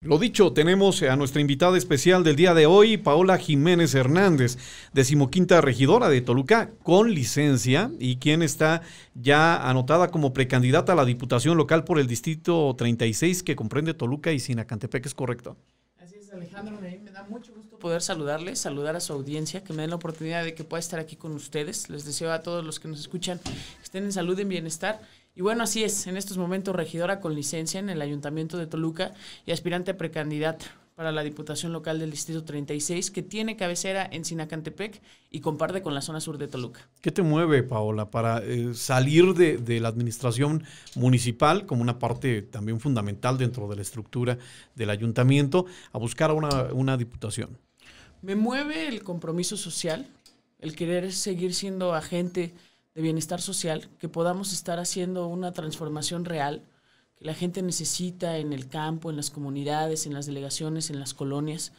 Lo dicho, tenemos a nuestra invitada especial del día de hoy, Paola Jiménez Hernández, decimoquinta regidora de Toluca, con licencia y quien está ya anotada como precandidata a la Diputación Local por el Distrito 36 que comprende Toluca y Sinacantepec, ¿es correcto? Así es, Alejandro, me da mucho gusto poder saludarles, saludar a su audiencia, que me den la oportunidad de que pueda estar aquí con ustedes. Les deseo a todos los que nos escuchan que estén en salud, y en bienestar y bueno, así es, en estos momentos regidora con licencia en el Ayuntamiento de Toluca y aspirante precandidata para la Diputación Local del Distrito 36, que tiene cabecera en Sinacantepec y comparte con la zona sur de Toluca. ¿Qué te mueve, Paola, para eh, salir de, la administración municipal como una parte también fundamental dentro de la estructura del ayuntamiento a buscar una, una diputación? Me mueve el compromiso social, el querer seguir siendo agente de bienestar social, que podamos estar haciendo una transformación real que la gente necesita en el campo, en las comunidades, en las delegaciones, en las colonias.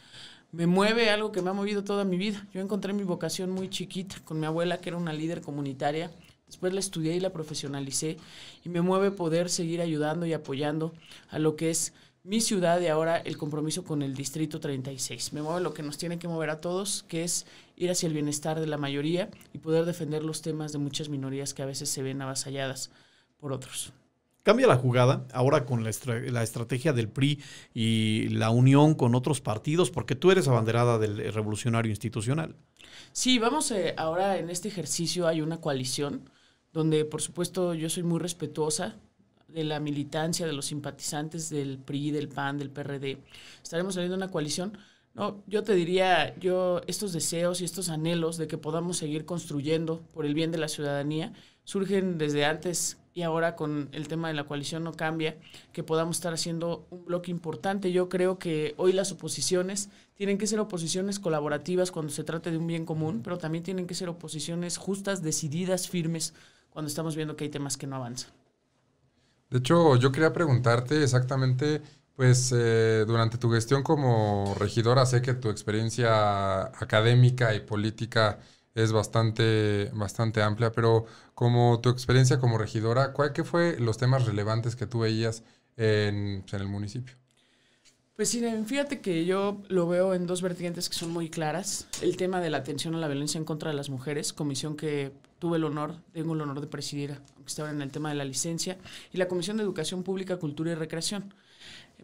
Me mueve algo que me ha movido toda mi vida. Yo encontré mi vocación muy chiquita con mi abuela, que era una líder comunitaria. Después la estudié y la profesionalicé y me mueve poder seguir ayudando y apoyando a lo que es mi ciudad y ahora el compromiso con el Distrito 36. Me mueve lo que nos tiene que mover a todos, que es ir hacia el bienestar de la mayoría y poder defender los temas de muchas minorías que a veces se ven avasalladas por otros. Cambia la jugada ahora con la, estrategia del PRI y la unión con otros partidos, porque tú eres abanderada del revolucionario institucional. Sí, vamos eh, ahora en este ejercicio hay una coalición donde por supuesto yo soy muy respetuosa de la militancia, de los simpatizantes del PRI, del PAN, del PRD, estaremos saliendo una coalición. No, yo te diría, yo estos deseos y estos anhelos de que podamos seguir construyendo por el bien de la ciudadanía surgen desde antes y ahora con el tema de la coalición no cambia, que podamos estar haciendo un bloque importante. Yo creo que hoy las oposiciones tienen que ser oposiciones colaborativas cuando se trate de un bien común, pero también tienen que ser oposiciones justas, decididas, firmes, cuando estamos viendo que hay temas que no avanzan. De hecho, yo quería preguntarte exactamente, pues eh, durante tu gestión como regidora, sé que tu experiencia académica y política es bastante, bastante amplia, pero como tu experiencia como regidora, ¿cuál que fue los temas relevantes que tú veías en pues, el municipio? Pues sí, fíjate que yo lo veo en dos vertientes que son muy claras. El tema de la atención a la violencia en contra de las mujeres, comisión que tuve el honor, tengo el honor de presidir, aunque está ahora en el tema de la licencia, y la Comisión de Educación Pública, Cultura y Recreación.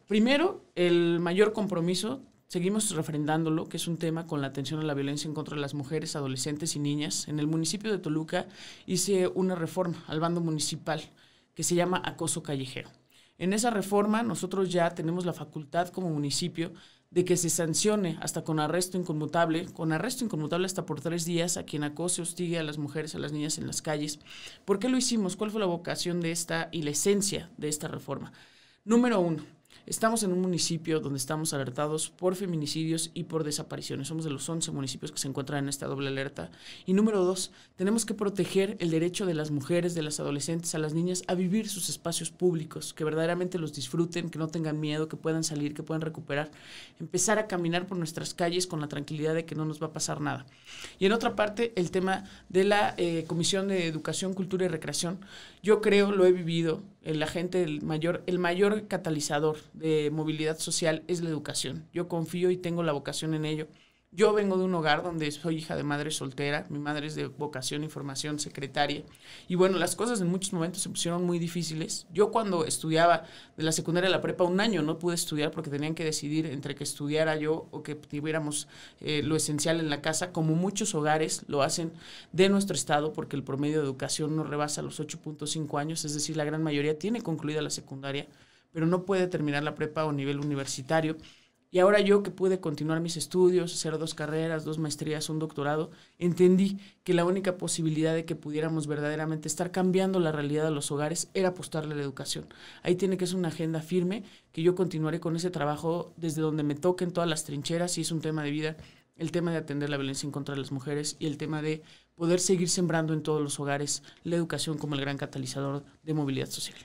Primero, el mayor compromiso, seguimos refrendándolo, que es un tema con la atención a la violencia en contra de las mujeres, adolescentes y niñas. En el municipio de Toluca hice una reforma al bando municipal que se llama acoso callejero. En esa reforma nosotros ya tenemos la facultad como municipio de que se sancione hasta con arresto inconmutable, con arresto inconmutable hasta por tres días a quien acose, hostigue a las mujeres, a las niñas en las calles. ¿Por qué lo hicimos? ¿Cuál fue la vocación de esta y la esencia de esta reforma? Número uno, Estamos en un municipio donde estamos alertados por feminicidios y por desapariciones. Somos de los 11 municipios que se encuentran en esta doble alerta. Y número dos, tenemos que proteger el derecho de las mujeres, de las adolescentes, a las niñas a vivir sus espacios públicos, que verdaderamente los disfruten, que no tengan miedo, que puedan salir, que puedan recuperar. Empezar a caminar por nuestras calles con la tranquilidad de que no nos va a pasar nada. Y en otra parte, el tema de la eh, Comisión de Educación, Cultura y Recreación. Yo creo, lo he vivido, la gente, el mayor, el mayor catalizador de movilidad social es la educación. Yo confío y tengo la vocación en ello. Yo vengo de un hogar donde soy hija de madre soltera, mi madre es de vocación y formación secretaria. Y bueno, las cosas en muchos momentos se pusieron muy difíciles. Yo cuando estudiaba de la secundaria a la prepa un año no pude estudiar porque tenían que decidir entre que estudiara yo o que tuviéramos eh, lo esencial en la casa, como muchos hogares lo hacen de nuestro estado porque el promedio de educación no rebasa los 8.5 años, es decir, la gran mayoría tiene concluida la secundaria, pero no puede terminar la prepa o nivel universitario. Y ahora yo que pude continuar mis estudios, hacer dos carreras, dos maestrías, un doctorado, entendí que la única posibilidad de que pudiéramos verdaderamente estar cambiando la realidad de los hogares era apostarle a la educación. Ahí tiene que ser una agenda firme, que yo continuaré con ese trabajo desde donde me toquen todas las trincheras, y es un tema de vida, el tema de atender la violencia en contra de las mujeres y el tema de poder seguir sembrando en todos los hogares la educación como el gran catalizador de movilidad social.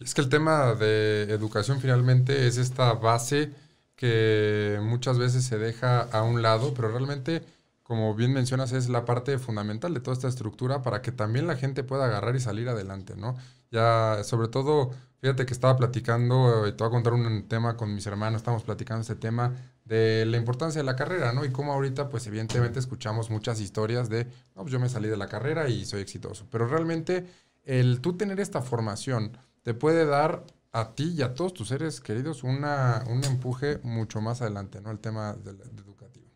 Es que el tema de educación finalmente es esta base que muchas veces se deja a un lado, pero realmente, como bien mencionas, es la parte fundamental de toda esta estructura para que también la gente pueda agarrar y salir adelante, ¿no? Ya, sobre todo, fíjate que estaba platicando, eh, te voy a contar un tema con mis hermanos, estamos platicando este tema de la importancia de la carrera, ¿no? Y cómo ahorita, pues evidentemente escuchamos muchas historias de, pues, yo me salí de la carrera y soy exitoso, pero realmente el tú tener esta formación te puede dar a ti y a todos tus seres queridos un empuje mucho más adelante, ¿no? El tema educativo.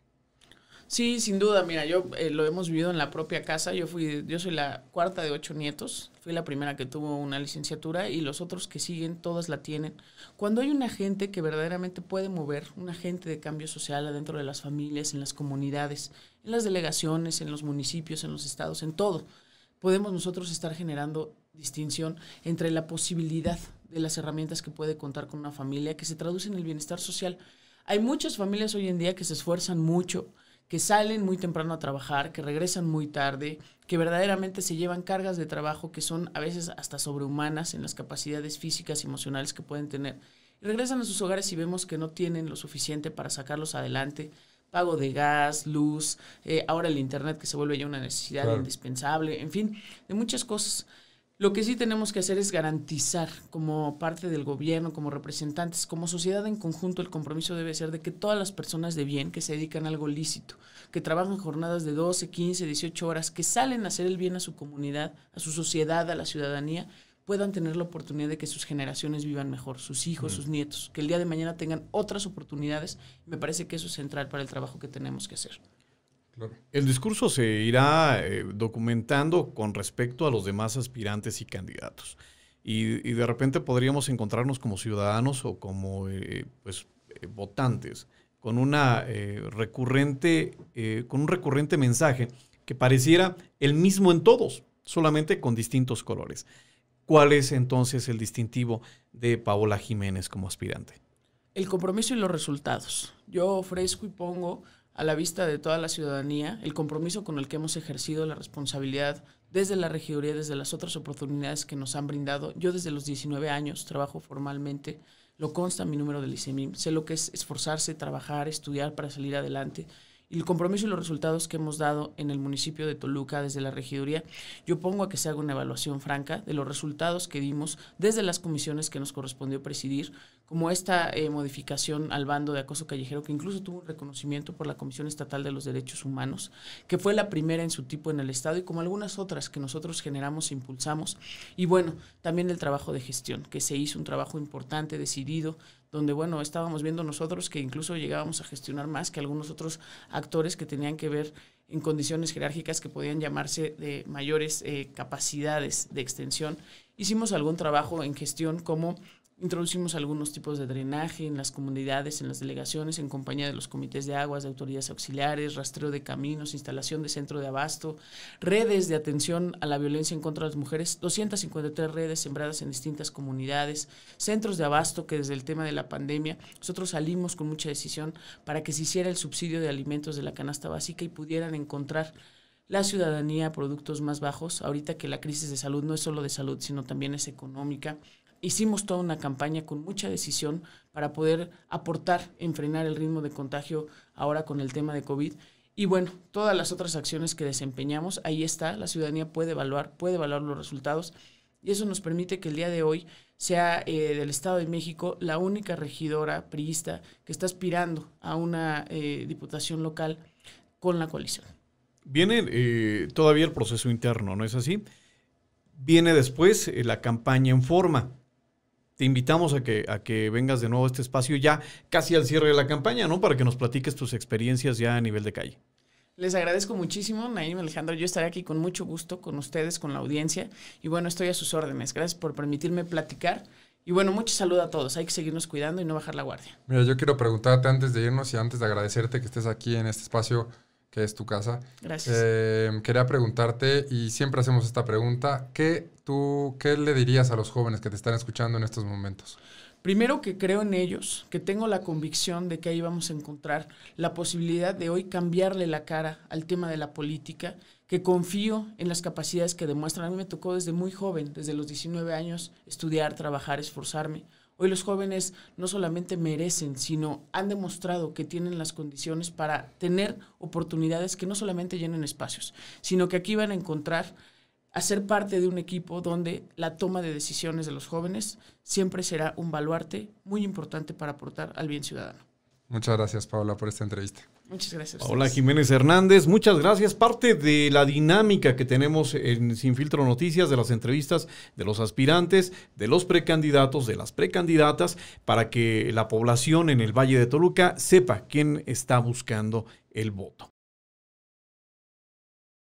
Sí, sin duda. Mira, yo eh, lo hemos vivido en la propia casa. Yo fui, yo soy la cuarta de ocho nietos. Fui la primera que tuvo una licenciatura y los otros que siguen, todas la tienen. Cuando hay una gente que verdaderamente puede mover, una gente de cambio social adentro de las familias, en las comunidades, en las delegaciones, en los municipios, en los estados, en todo, podemos nosotros estar generando distinción entre la posibilidad de las herramientas que puede contar con una familia, que se traduce en el bienestar social. Hay muchas familias hoy en día que se esfuerzan mucho, que salen muy temprano a trabajar, que regresan muy tarde, que verdaderamente se llevan cargas de trabajo que son a veces hasta sobrehumanas en las capacidades físicas y emocionales que pueden tener. regresan a sus hogares y vemos que no tienen lo suficiente para sacarlos adelante. Pago de gas, luz, eh, ahora el Internet que se vuelve ya una necesidad indispensable, en fin, de muchas cosas. Lo que sí tenemos que hacer es garantizar como parte del gobierno, como representantes, como sociedad en conjunto, el compromiso debe ser de que todas las personas de bien que se dedican a algo lícito, que trabajan jornadas de 12, 15, 18 horas, que salen a hacer el bien a su comunidad, a su sociedad, a la ciudadanía, puedan tener la oportunidad de que sus generaciones vivan mejor, sus hijos, mm. sus nietos, que el día de mañana tengan otras oportunidades. Me parece que eso es central para el trabajo que tenemos que hacer. El discurso se irá eh, documentando con respecto a los demás aspirantes y candidatos. Y, de repente podríamos encontrarnos como ciudadanos o como eh, pues, eh, votantes con, una, recurrente, con un recurrente mensaje que pareciera el mismo en todos, solamente con distintos colores. ¿Cuál es entonces el distintivo de Paola Jiménez como aspirante? El compromiso y los resultados. Yo ofrezco y pongo a la vista de toda la ciudadanía el compromiso con el que hemos ejercido la responsabilidad desde la regiduría, desde las otras oportunidades que nos han brindado. Yo desde los 19 años trabajo formalmente, lo consta mi número del ICEMIM, sé lo que es esforzarse, trabajar, estudiar para salir adelante el compromiso y los resultados que hemos dado en el municipio de Toluca desde la regiduría, yo pongo a que se haga una evaluación franca de los resultados que dimos desde las comisiones que nos correspondió presidir, como esta eh, modificación al bando de acoso callejero que incluso tuvo un reconocimiento por la Comisión Estatal de los Derechos Humanos, que fue la primera en su tipo en el Estado y como algunas otras que nosotros generamos e impulsamos. Y bueno, también el trabajo de gestión, que se hizo un trabajo importante, decidido, donde, bueno, estábamos viendo nosotros que incluso llegábamos a gestionar más que algunos otros actores que tenían que ver en condiciones jerárquicas que podían llamarse de mayores eh, capacidades de extensión. Hicimos algún trabajo en gestión como Introducimos algunos tipos de drenaje en las comunidades, en las delegaciones, en compañía de los comités de aguas, de autoridades auxiliares, rastreo de caminos, instalación de centro de abasto, redes de atención a la violencia en contra de las mujeres, 253 redes sembradas en distintas comunidades, centros de abasto que desde el tema de la pandemia nosotros salimos con mucha decisión para que se hiciera el subsidio de alimentos de la canasta básica y pudieran encontrar la ciudadanía productos más bajos, ahorita que la crisis de salud no es solo de salud, sino también es económica hicimos toda una campaña con mucha decisión para poder aportar en frenar el ritmo de contagio ahora con el tema de COVID. Y bueno, todas las otras acciones que desempeñamos, ahí está, la ciudadanía puede evaluar, puede evaluar los resultados y eso nos permite que el día de hoy sea eh, del Estado de México la única regidora priista que está aspirando a una eh, diputación local con la coalición. Viene eh, todavía el proceso interno, ¿no es así? Viene después la campaña en forma te invitamos a que, a que vengas de nuevo a este espacio ya casi al cierre de la campaña, ¿no? Para que nos platiques tus experiencias ya a nivel de calle. Les agradezco muchísimo, Naim Alejandro. Yo estaré aquí con mucho gusto, con ustedes, con la audiencia. Y bueno, estoy a sus órdenes. Gracias por permitirme platicar. Y bueno, mucha saludo a todos. Hay que seguirnos cuidando y no bajar la guardia. Mira, yo quiero preguntarte antes de irnos y antes de agradecerte que estés aquí en este espacio que es tu casa. Gracias. Eh, quería preguntarte, y siempre hacemos esta pregunta, ¿qué, tú, ¿qué le dirías a los jóvenes que te están escuchando en estos momentos? Primero que creo en ellos, que tengo la convicción de que ahí vamos a encontrar la posibilidad de hoy cambiarle la cara al tema de la política, que confío en las capacidades que demuestran. A mí me tocó desde muy joven, desde los 19 años, estudiar, trabajar, esforzarme. Hoy los jóvenes no solamente merecen, sino han demostrado que tienen las condiciones para tener oportunidades que no solamente llenen espacios, sino que aquí van a encontrar a ser parte de un equipo donde la toma de decisiones de los jóvenes siempre será un baluarte muy importante para aportar al bien ciudadano. Muchas gracias, Paola, por esta entrevista. Muchas gracias. Hola Jiménez Hernández, muchas gracias. Parte de la dinámica que tenemos en Sin Filtro Noticias, de las entrevistas de los aspirantes, de los precandidatos, de las precandidatas, para que la población en el Valle de Toluca sepa quién está buscando el voto.